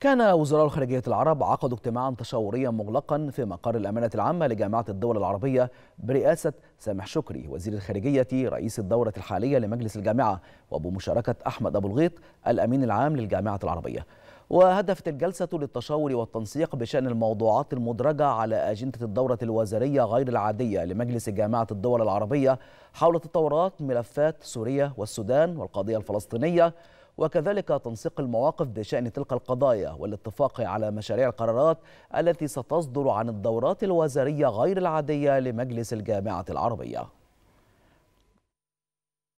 كان وزراء الخارجية العرب عقدوا اجتماعا تشاوريا مغلقا في مقر الأمانة العامة لجامعة الدول العربية برئاسة سامح شكري وزير الخارجية رئيس الدورة الحالية لمجلس الجامعة وبمشاركة أحمد أبو الغيط الأمين العام للجامعة العربية وهدفت الجلسة للتشاور والتنسيق بشأن الموضوعات المدرجة على أجندة الدورة الوزارية غير العادية لمجلس جامعة الدول العربية حول تطورات ملفات سوريا والسودان والقضية الفلسطينية وكذلك تنسيق المواقف بشأن تلك القضايا والاتفاق على مشاريع القرارات التي ستصدر عن الدورات الوزارية غير العادية لمجلس الجامعة العربية